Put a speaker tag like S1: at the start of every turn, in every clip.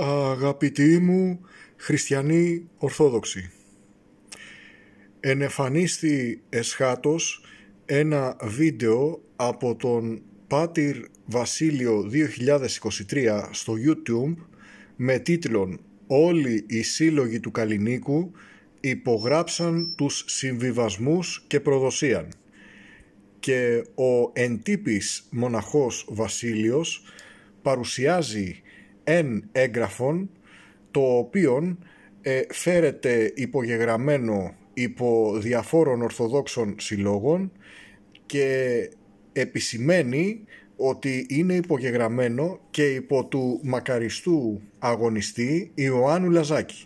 S1: Αγαπητοί μου χριστιανοί Ορθόδοξοι, ενεφανίστη εσχάτως ένα βίντεο από τον Πάτηρ Βασίλειο 2023 στο YouTube με τίτλον «Όλοι οι σύλλογοι του Καλλινίκου υπογράψαν τους συμβιβασμούς και προδοσίαν» και ο εντύπης μοναχός Βασίλειος παρουσιάζει εν έγγραφον το οποίο ε, φέρεται υπογεγραμμένο υπό διαφόρων Ορθοδόξων συλλόγων και επισημαίνει ότι είναι υπογεγραμμένο και υπό του μακαριστού αγωνιστή Ιωάννου Λαζάκη.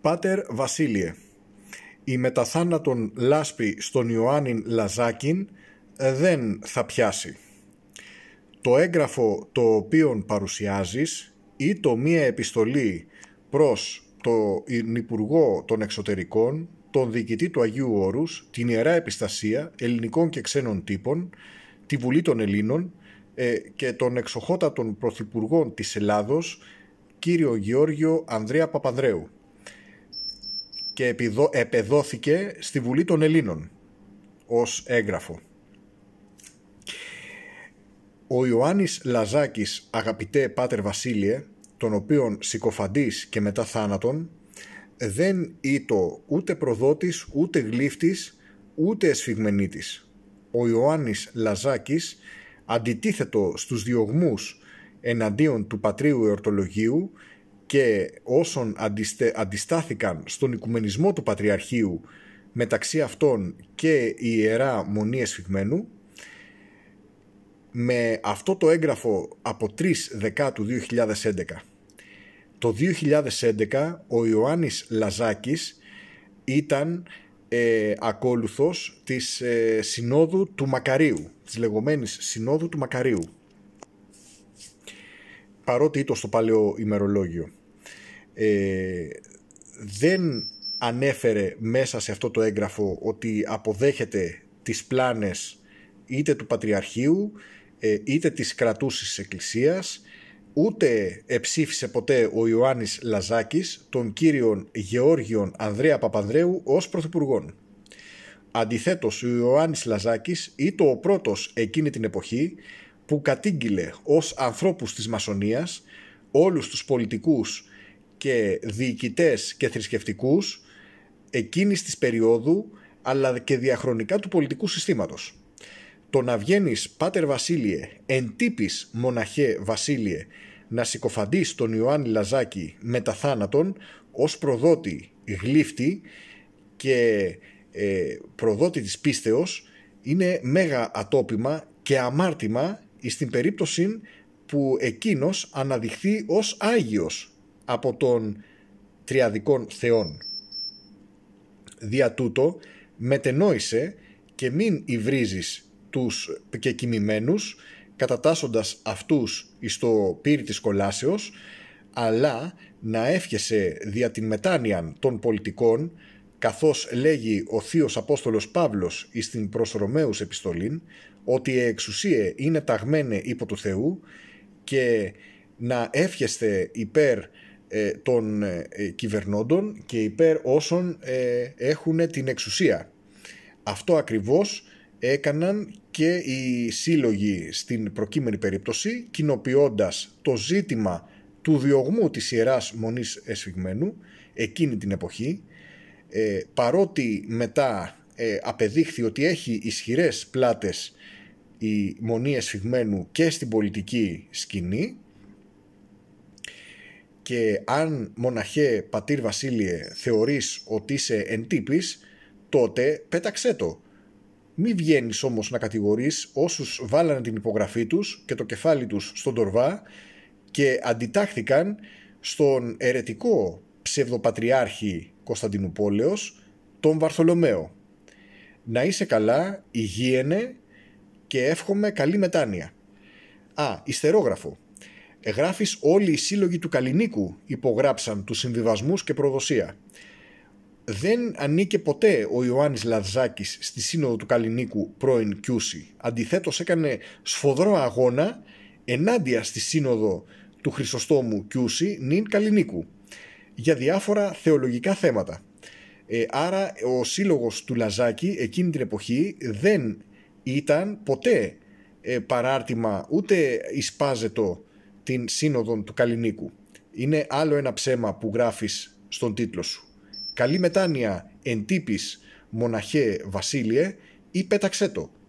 S1: Πάτερ Βασίλειε, η μεταθάνατον λάσπη στον Ιωάννη Λαζάκιν δεν θα πιάσει το έγγραφο το οποίο παρουσιάζεις ή το μία επιστολή προς το Υπουργό των Εξωτερικών, τον Διοικητή του Αγίου Όρους, την Ιερά Επιστασία Ελληνικών και Ξένων Τύπων, τη Βουλή των Ελλήνων ε, και τον εξοχότατων Πρωθυπουργών της Ελλάδος, κύριο Γεώργιο Ανδρέα Παπανδρέου και επεδόθηκε στη Βουλή των Ελλήνων ως έγγραφο. Ο Ιωάννης Λαζάκης, αγαπητέ Πάτερ Βασίλειε, τον οποίον συκοφαντής και μετά θάνατον, δεν ήτο ούτε προδότης, ούτε γλύφτης, ούτε εσφιγμενίτης. Ο Ιωάννης Λαζάκης, αντιτίθετο στους διωγμούς εναντίον του πατρίου εορτολογίου και όσων αντιστε, αντιστάθηκαν στον οικουμενισμό του Πατριαρχείου μεταξύ αυτών και η Ιερά Μονή Εσφιγμένου, με αυτό το έγγραφο από 3 Δεκάτου 2011. Το 2011 ο Ιωάννης Λαζάκης ήταν ε, ακόλουθος της ε, Συνόδου του Μακαρίου, της λεγόμενης Συνόδου του Μακαρίου, παρότι ήταν στο παλαιό ημερολόγιο. Ε, δεν ανέφερε μέσα σε αυτό το έγγραφο ότι αποδέχεται τις πλάνες είτε του Πατριαρχείου ε, είτε της κρατούσης της Εκκλησίας ούτε εψήφισε ποτέ ο Ιωάννης Λαζάκης τον κύριον Γεώργιον Ανδρέα Παπανδρέου ως πρωθυπουργόν. Αντιθέτως ο Ιωάννης Λαζάκης ήταν ο πρώτος εκείνη την εποχή που κατήγγειλε ως ανθρώπους της μασονίας όλους τους πολιτικούς και διοικητές και θρησκευτικούς εκείνης της περίοδου αλλά και διαχρονικά του πολιτικού συστήματος το να βγαίνεις πάτερ Βασίλειε, εν μοναχέ Βασίλειε, να συκοφαντείς τον Ιωάννη Λαζάκη τα θάνατον, ως προδότη γλύφτη και ε, προδότη της πίστεως, είναι μέγα ατόπιμα και αμάρτημα στην περίπτωση που εκείνος αναδειχθεί ως Άγιος από τον Τριαδικών Θεών. Δια τούτο μετενόησε και μην υβρίζεις τους και κοιμημένους κατατάσσοντας αυτούς στο πύρη της κολάσεως αλλά να εύχεσαι δια την μετάνοια των πολιτικών καθώς λέγει ο Θείος Απόστολος Παύλος εις την προς Ρωμαίους επιστολήν ότι η «Εε εξουσία είναι ταγμένη υπό του Θεού και να εύχεστε υπέρ ε, των ε, κυβερνώντων και υπέρ όσων ε, έχουν την εξουσία. Αυτό ακριβώς έκαναν και οι σύλλογοι στην προκείμενη περίπτωση κοινοποιώντας το ζήτημα του διωγμού της Ιεράς Μονής Εσφυγμένου εκείνη την εποχή ε, παρότι μετά ε, απεδείχθη ότι έχει ισχυρές πλάτες η Μονή Εσφυγμένου και στην πολιτική σκηνή και αν μοναχέ πατήρ Βασίλειε θεωρείς ότι είσαι εντύπης, τότε πέταξέ το μη βγαίνεις όμως να κατηγορείς όσους βάλανε την υπογραφή τους και το κεφάλι τους στον Τορβά και αντιτάχθηκαν στον αιρετικό ψευδοπατριάρχη Κωνσταντινούπολεως, τον Βαρθολομαίο. Να είσαι καλά, υγιένε και εύχομαι καλή μετάνοια. Α, ιστερόγραφο. Γράφεις όλοι οι σύλλογοι του Καλινίκου υπογράψαν τους συμβιβασμούς και προδοσία δεν ανήκε ποτέ ο Ιωάννης Λαζάκης στη σύνοδο του Καλλινίκου πρώην Κιούση. Αντιθέτως έκανε σφοδρό αγώνα ενάντια στη σύνοδο του Χρυσοστόμου Κιούση νυν Καλλινίκου για διάφορα θεολογικά θέματα. Ε, άρα ο σύλλογος του Λαζάκη εκείνη την εποχή δεν ήταν ποτέ ε, παράρτημα ούτε εισπάζετο την σύνοδο του Καλλινίκου. Είναι άλλο ένα ψέμα που γράφεις στον τίτλο σου. Καλή μετάνοια, τύπης μοναχέ, βασίλειε ή πέταξέ το.